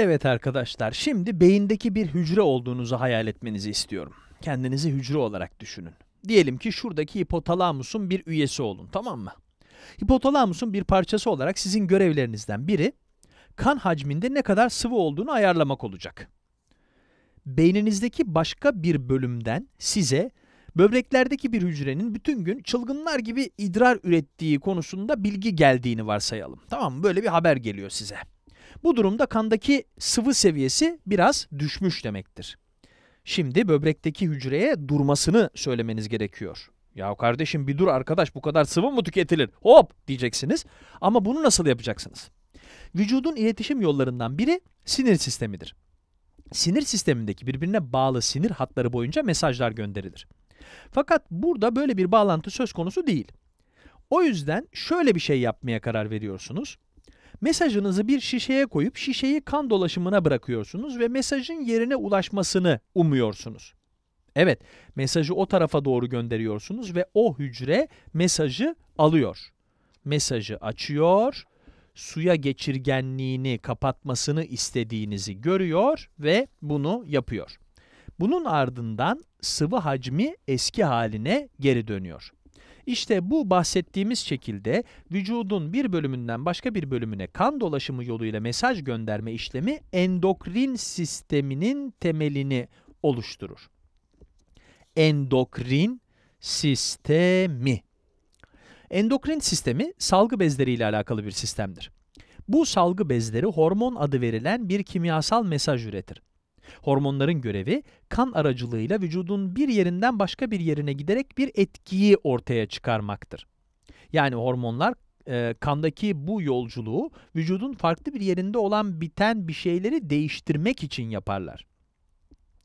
Evet arkadaşlar, şimdi beyindeki bir hücre olduğunuzu hayal etmenizi istiyorum. Kendinizi hücre olarak düşünün. Diyelim ki şuradaki hipotalamusun bir üyesi olun, tamam mı? Hipotalamusun bir parçası olarak sizin görevlerinizden biri kan hacminde ne kadar sıvı olduğunu ayarlamak olacak. Beyninizdeki başka bir bölümden size böbreklerdeki bir hücrenin bütün gün çılgınlar gibi idrar ürettiği konusunda bilgi geldiğini varsayalım. Tamam mı? Böyle bir haber geliyor size. Bu durumda kandaki sıvı seviyesi biraz düşmüş demektir. Şimdi böbrekteki hücreye durmasını söylemeniz gerekiyor. Ya kardeşim bir dur arkadaş bu kadar sıvı mı tüketilir? Hop diyeceksiniz. Ama bunu nasıl yapacaksınız? Vücudun iletişim yollarından biri sinir sistemidir. Sinir sistemindeki birbirine bağlı sinir hatları boyunca mesajlar gönderilir. Fakat burada böyle bir bağlantı söz konusu değil. O yüzden şöyle bir şey yapmaya karar veriyorsunuz. Mesajınızı bir şişeye koyup şişeyi kan dolaşımına bırakıyorsunuz ve mesajın yerine ulaşmasını umuyorsunuz. Evet, mesajı o tarafa doğru gönderiyorsunuz ve o hücre mesajı alıyor. Mesajı açıyor, suya geçirgenliğini kapatmasını istediğinizi görüyor ve bunu yapıyor. Bunun ardından sıvı hacmi eski haline geri dönüyor. İşte bu bahsettiğimiz şekilde vücudun bir bölümünden başka bir bölümüne kan dolaşımı yoluyla mesaj gönderme işlemi endokrin sisteminin temelini oluşturur. Endokrin sistemi. Endokrin sistemi salgı bezleri ile alakalı bir sistemdir. Bu salgı bezleri hormon adı verilen bir kimyasal mesaj üretir. Hormonların görevi kan aracılığıyla vücudun bir yerinden başka bir yerine giderek bir etkiyi ortaya çıkarmaktır. Yani hormonlar e, kandaki bu yolculuğu vücudun farklı bir yerinde olan biten bir şeyleri değiştirmek için yaparlar.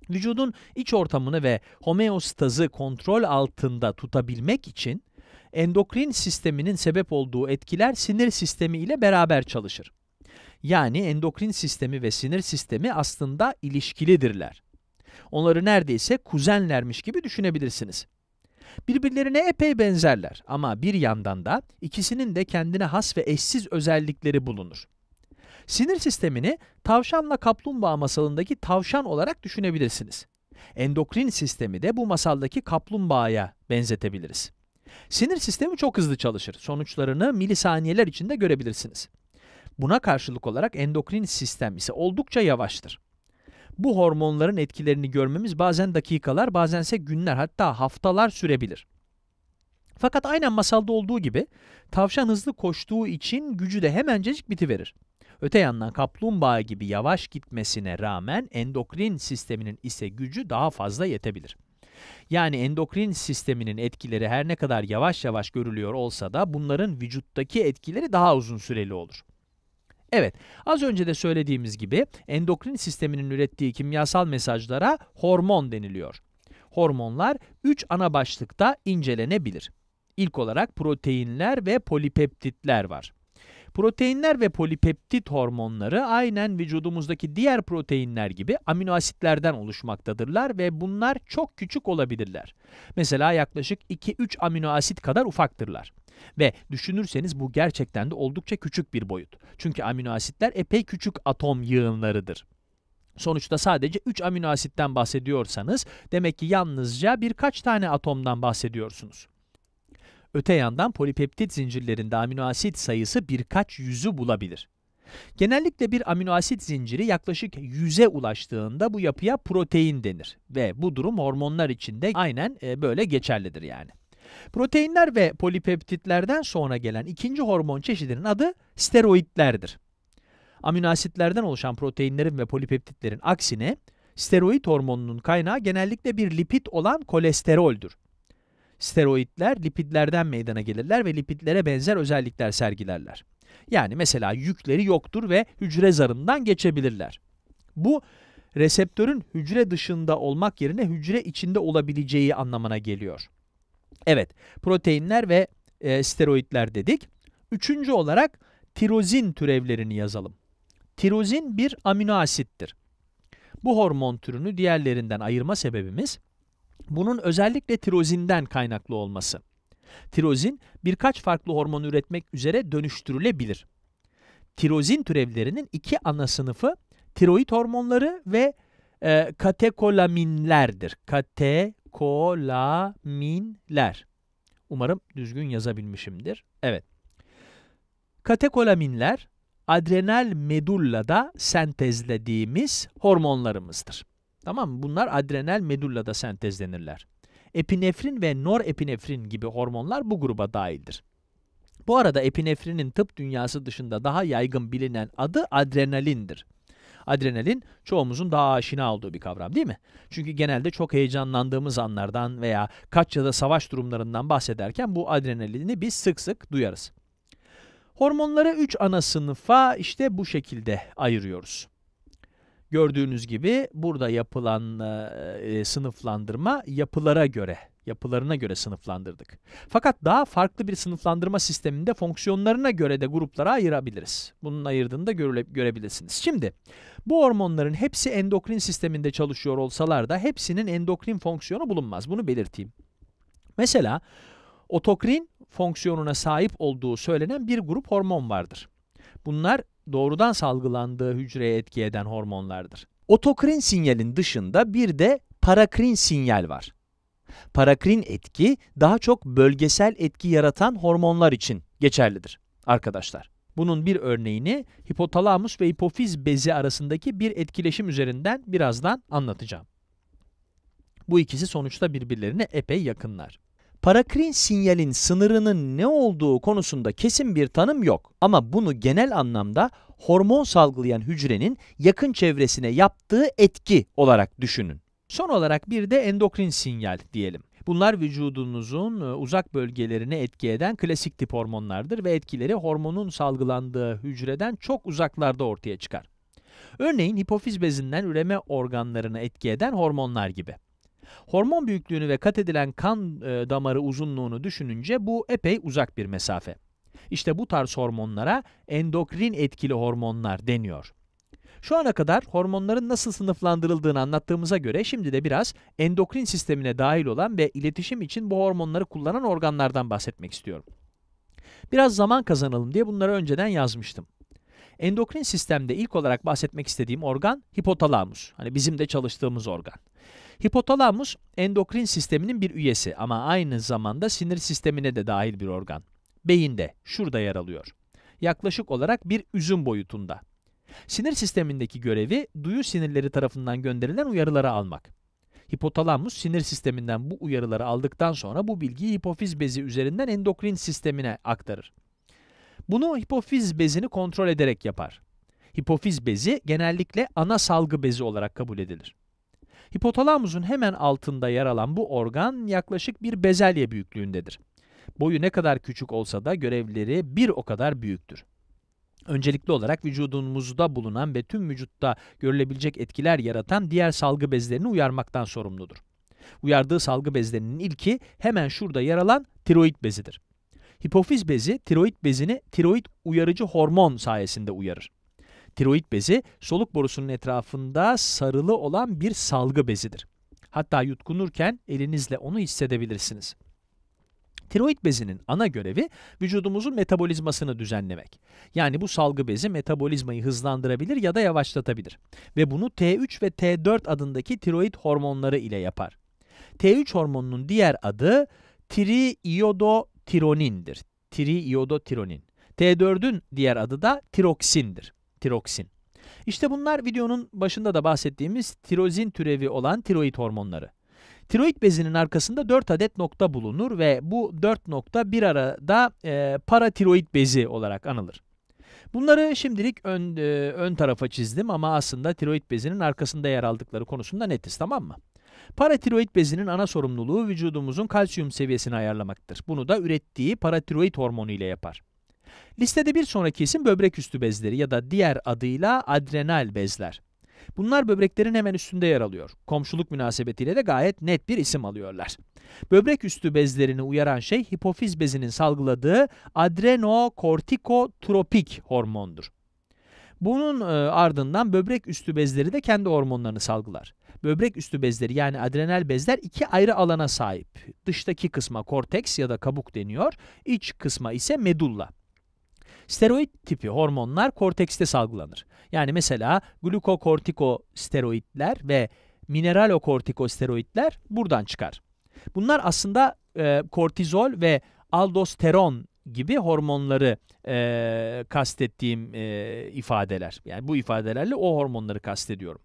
Vücudun iç ortamını ve homeostazı kontrol altında tutabilmek için endokrin sisteminin sebep olduğu etkiler sinir sistemi ile beraber çalışır. Yani endokrin sistemi ve sinir sistemi aslında ilişkilidirler. Onları neredeyse kuzenlermiş gibi düşünebilirsiniz. Birbirlerine epey benzerler ama bir yandan da ikisinin de kendine has ve eşsiz özellikleri bulunur. Sinir sistemini tavşanla kaplumbağa masalındaki tavşan olarak düşünebilirsiniz. Endokrin sistemi de bu masaldaki kaplumbağaya benzetebiliriz. Sinir sistemi çok hızlı çalışır. Sonuçlarını milisaniyeler içinde görebilirsiniz. Buna karşılık olarak endokrin sistem ise oldukça yavaştır. Bu hormonların etkilerini görmemiz bazen dakikalar, bazense günler hatta haftalar sürebilir. Fakat aynen masalda olduğu gibi tavşan hızlı koştuğu için gücü de hemencecik bitiverir. Öte yandan kaplumbağa gibi yavaş gitmesine rağmen endokrin sisteminin ise gücü daha fazla yetebilir. Yani endokrin sisteminin etkileri her ne kadar yavaş yavaş görülüyor olsa da bunların vücuttaki etkileri daha uzun süreli olur. Evet, az önce de söylediğimiz gibi endokrin sisteminin ürettiği kimyasal mesajlara hormon deniliyor. Hormonlar 3 ana başlıkta incelenebilir. İlk olarak proteinler ve polipeptitler var. Proteinler ve polipeptit hormonları aynen vücudumuzdaki diğer proteinler gibi amino asitlerden oluşmaktadırlar ve bunlar çok küçük olabilirler. Mesela yaklaşık 2-3 amino asit kadar ufaktırlar. Ve düşünürseniz bu gerçekten de oldukça küçük bir boyut. Çünkü amino asitler epey küçük atom yığınlarıdır. Sonuçta sadece 3 amino asitten bahsediyorsanız demek ki yalnızca birkaç tane atomdan bahsediyorsunuz. Öte yandan polipeptit zincirlerinde amino asit sayısı birkaç yüzü bulabilir. Genellikle bir amino asit zinciri yaklaşık 100'e ulaştığında bu yapıya protein denir ve bu durum hormonlar için de aynen e, böyle geçerlidir yani. Proteinler ve polipeptitlerden sonra gelen ikinci hormon çeşidinin adı steroidlerdir. Amino asitlerden oluşan proteinlerin ve polipeptitlerin aksine steroid hormonunun kaynağı genellikle bir lipid olan kolesteroldür steroidler lipidlerden meydana gelirler ve lipidlere benzer özellikler sergilerler. Yani mesela yükleri yoktur ve hücre zarından geçebilirler. Bu reseptörün hücre dışında olmak yerine hücre içinde olabileceği anlamına geliyor. Evet, proteinler ve e, steroidler dedik. Üçüncü olarak tirozin türevlerini yazalım. Tirozin bir amino asittir. Bu hormon türünü diğerlerinden ayırma sebebimiz bunun özellikle tirozinden kaynaklı olması. Tirozin birkaç farklı hormon üretmek üzere dönüştürülebilir. Tirozin türevlerinin iki ana sınıfı tiroid hormonları ve e, katekolaminlerdir. Katekolaminler. Umarım düzgün yazabilmişimdir. Evet. Katekolaminler adrenal medullada sentezlediğimiz hormonlarımızdır. Tamam mı? Bunlar adrenal medullada sentezlenirler. Epinefrin ve norepinefrin gibi hormonlar bu gruba dahildir. Bu arada epinefrinin tıp dünyası dışında daha yaygın bilinen adı adrenalindir. Adrenalin çoğumuzun daha aşina olduğu bir kavram değil mi? Çünkü genelde çok heyecanlandığımız anlardan veya kaç ya da savaş durumlarından bahsederken bu adrenalini biz sık sık duyarız. Hormonları 3 ana sınıfa işte bu şekilde ayırıyoruz. Gördüğünüz gibi burada yapılan e, e, sınıflandırma yapılara göre, yapılarına göre sınıflandırdık. Fakat daha farklı bir sınıflandırma sisteminde fonksiyonlarına göre de gruplara ayırabiliriz. Bunun ayırdığını da göre, görebilirsiniz. Şimdi bu hormonların hepsi endokrin sisteminde çalışıyor olsalar da hepsinin endokrin fonksiyonu bulunmaz. Bunu belirteyim. Mesela otokrin fonksiyonuna sahip olduğu söylenen bir grup hormon vardır. Bunlar doğrudan salgılandığı hücreye etki eden hormonlardır. Otokrin sinyalin dışında bir de parakrin sinyal var. Parakrin etki daha çok bölgesel etki yaratan hormonlar için geçerlidir arkadaşlar. Bunun bir örneğini hipotalamus ve hipofiz bezi arasındaki bir etkileşim üzerinden birazdan anlatacağım. Bu ikisi sonuçta birbirlerine epey yakınlar. Parakrin sinyalin sınırının ne olduğu konusunda kesin bir tanım yok ama bunu genel anlamda hormon salgılayan hücrenin yakın çevresine yaptığı etki olarak düşünün. Son olarak bir de endokrin sinyal diyelim. Bunlar vücudunuzun e, uzak bölgelerini etki eden klasik tip hormonlardır ve etkileri hormonun salgılandığı hücreden çok uzaklarda ortaya çıkar. Örneğin hipofiz bezinden üreme organlarını etki eden hormonlar gibi. Hormon büyüklüğünü ve kat edilen kan e, damarı uzunluğunu düşününce bu epey uzak bir mesafe. İşte bu tarz hormonlara endokrin etkili hormonlar deniyor. Şu ana kadar hormonların nasıl sınıflandırıldığını anlattığımıza göre şimdi de biraz endokrin sistemine dahil olan ve iletişim için bu hormonları kullanan organlardan bahsetmek istiyorum. Biraz zaman kazanalım diye bunları önceden yazmıştım. Endokrin sistemde ilk olarak bahsetmek istediğim organ hipotalamus. Hani bizim de çalıştığımız organ. Hipotalamus endokrin sisteminin bir üyesi ama aynı zamanda sinir sistemine de dahil bir organ. Beyinde, şurada yer alıyor. Yaklaşık olarak bir üzüm boyutunda. Sinir sistemindeki görevi duyu sinirleri tarafından gönderilen uyarıları almak. Hipotalamus sinir sisteminden bu uyarıları aldıktan sonra bu bilgiyi hipofiz bezi üzerinden endokrin sistemine aktarır. Bunu hipofiz bezini kontrol ederek yapar. Hipofiz bezi genellikle ana salgı bezi olarak kabul edilir. Hipotalamusun hemen altında yer alan bu organ yaklaşık bir bezelye büyüklüğündedir. Boyu ne kadar küçük olsa da görevleri bir o kadar büyüktür. Öncelikli olarak vücudumuzda bulunan ve tüm vücutta görülebilecek etkiler yaratan diğer salgı bezlerini uyarmaktan sorumludur. Uyardığı salgı bezlerinin ilki hemen şurada yer alan tiroid bezidir. Hipofiz bezi tiroid bezini tiroid uyarıcı hormon sayesinde uyarır. Tiroid bezi soluk borusunun etrafında sarılı olan bir salgı bezidir. Hatta yutkunurken elinizle onu hissedebilirsiniz. Tiroid bezinin ana görevi vücudumuzun metabolizmasını düzenlemek. Yani bu salgı bezi metabolizmayı hızlandırabilir ya da yavaşlatabilir ve bunu T3 ve T4 adındaki tiroid hormonları ile yapar. T3 hormonunun diğer adı triiodotironindir. Triiodotironin. T4'ün diğer adı da tiroksindir tiroksin. İşte bunlar videonun başında da bahsettiğimiz tirozin türevi olan tiroid hormonları. Tiroid bezinin arkasında 4 adet nokta bulunur ve bu 4 nokta bir arada e, paratiroid bezi olarak anılır. Bunları şimdilik ön, e, ön tarafa çizdim ama aslında tiroid bezinin arkasında yer aldıkları konusunda netiz tamam mı? Paratiroid bezinin ana sorumluluğu vücudumuzun kalsiyum seviyesini ayarlamaktır. Bunu da ürettiği paratiroid hormonu ile yapar. Listede bir sonraki isim böbrek üstü bezleri ya da diğer adıyla adrenal bezler. Bunlar böbreklerin hemen üstünde yer alıyor. Komşuluk münasebetiyle de gayet net bir isim alıyorlar. Böbrek üstü bezlerini uyaran şey hipofiz bezinin salgıladığı adrenokortikotropik hormondur. Bunun e, ardından böbrek üstü bezleri de kendi hormonlarını salgılar. Böbrek üstü bezleri yani adrenal bezler iki ayrı alana sahip. Dıştaki kısma korteks ya da kabuk deniyor, iç kısma ise medulla. Steroid tipi hormonlar kortekste salgılanır. Yani mesela glukokortikosteroidler ve mineralokortikosteroidler buradan çıkar. Bunlar aslında e, kortizol ve aldosteron gibi hormonları e, kastettiğim e, ifadeler. Yani bu ifadelerle o hormonları kastediyorum.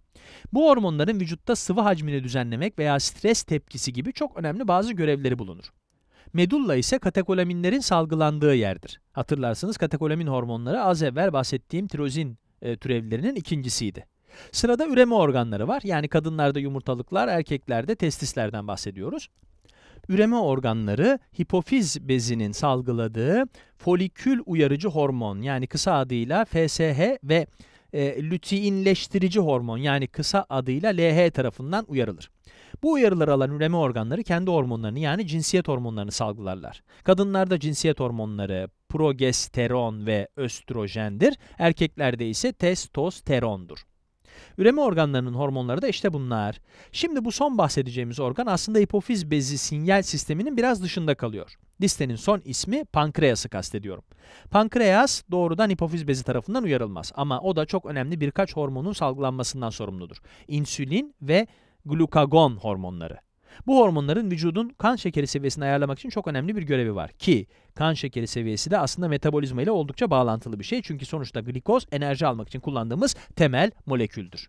Bu hormonların vücutta sıvı hacmini düzenlemek veya stres tepkisi gibi çok önemli bazı görevleri bulunur. Medulla ise katekolaminlerin salgılandığı yerdir. Hatırlarsınız katekolamin hormonları az evvel bahsettiğim tirozin e, türevlerinin ikincisiydi. Sırada üreme organları var. Yani kadınlarda yumurtalıklar, erkeklerde testislerden bahsediyoruz. Üreme organları hipofiz bezinin salgıladığı folikül uyarıcı hormon yani kısa adıyla FSH ve e, lüteinleştirici hormon yani kısa adıyla LH tarafından uyarılır. Bu uyarıları alan üreme organları kendi hormonlarını yani cinsiyet hormonlarını salgılarlar. Kadınlarda cinsiyet hormonları progesteron ve östrojendir, erkeklerde ise testosterondur. Üreme organlarının hormonları da işte bunlar. Şimdi bu son bahsedeceğimiz organ aslında hipofiz bezi sinyal sisteminin biraz dışında kalıyor. Listenin son ismi pankreası kastediyorum. Pankreas doğrudan hipofiz bezi tarafından uyarılmaz ama o da çok önemli birkaç hormonun salgılanmasından sorumludur. İnsülin ve glukagon hormonları. Bu hormonların vücudun kan şekeri seviyesini ayarlamak için çok önemli bir görevi var ki kan şekeri seviyesi de aslında metabolizma ile oldukça bağlantılı bir şey çünkü sonuçta glikoz enerji almak için kullandığımız temel moleküldür.